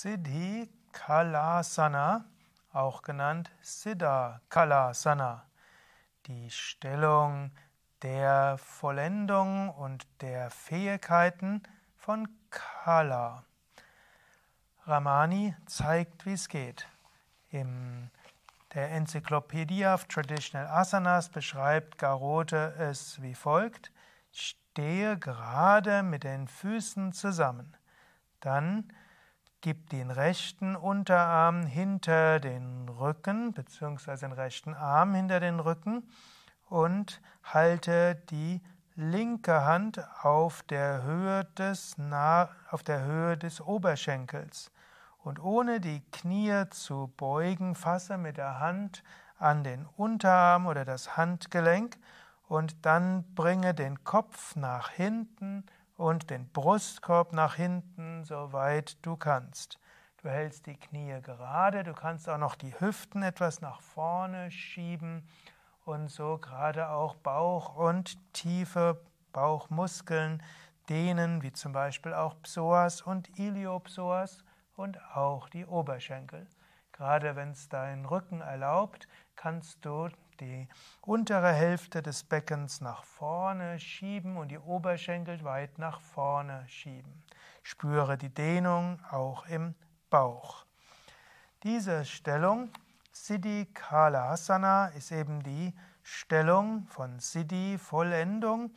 Siddhi Kalasana, auch genannt Siddha Kalasana, die Stellung der Vollendung und der Fähigkeiten von Kala. Ramani zeigt, wie es geht. In der Encyclopedia of Traditional Asanas beschreibt Garote es wie folgt: Stehe gerade mit den Füßen zusammen. Dann Gib den rechten Unterarm hinter den Rücken beziehungsweise den rechten Arm hinter den Rücken und halte die linke Hand auf der Höhe des, Na auf der Höhe des Oberschenkels. Und ohne die Knie zu beugen, fasse mit der Hand an den Unterarm oder das Handgelenk und dann bringe den Kopf nach hinten und den Brustkorb nach hinten, soweit du kannst. Du hältst die Knie gerade, du kannst auch noch die Hüften etwas nach vorne schieben und so gerade auch Bauch und tiefe Bauchmuskeln dehnen, wie zum Beispiel auch Psoas und Iliopsoas und auch die Oberschenkel. Gerade wenn es deinen Rücken erlaubt, kannst du die untere Hälfte des Beckens nach vorne schieben und die Oberschenkel weit nach vorne schieben. Spüre die Dehnung auch im Bauch. Diese Stellung Siddhi Kala Asana ist eben die Stellung von Siddhi Vollendung.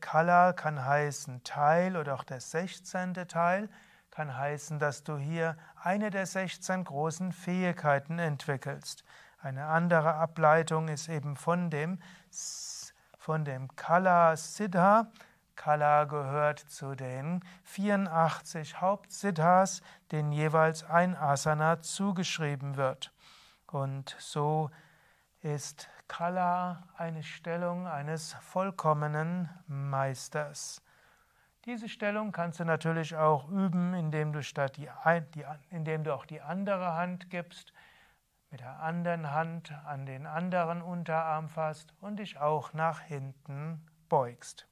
Kala kann heißen Teil oder auch der 16. Teil kann heißen, dass du hier eine der 16 großen Fähigkeiten entwickelst. Eine andere Ableitung ist eben von dem, von dem Kala Siddha. Kala gehört zu den 84 Hauptsiddhas, denen jeweils ein Asana zugeschrieben wird. Und so ist Kala eine Stellung eines vollkommenen Meisters. Diese Stellung kannst du natürlich auch üben, indem du, statt die, die, indem du auch die andere Hand gibst, mit der anderen Hand an den anderen Unterarm fasst und dich auch nach hinten beugst.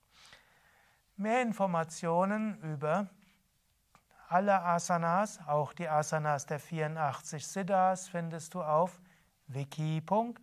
Mehr Informationen über alle Asanas, auch die Asanas der 84 Siddhas, findest du auf wiki.yoga-vidya.de.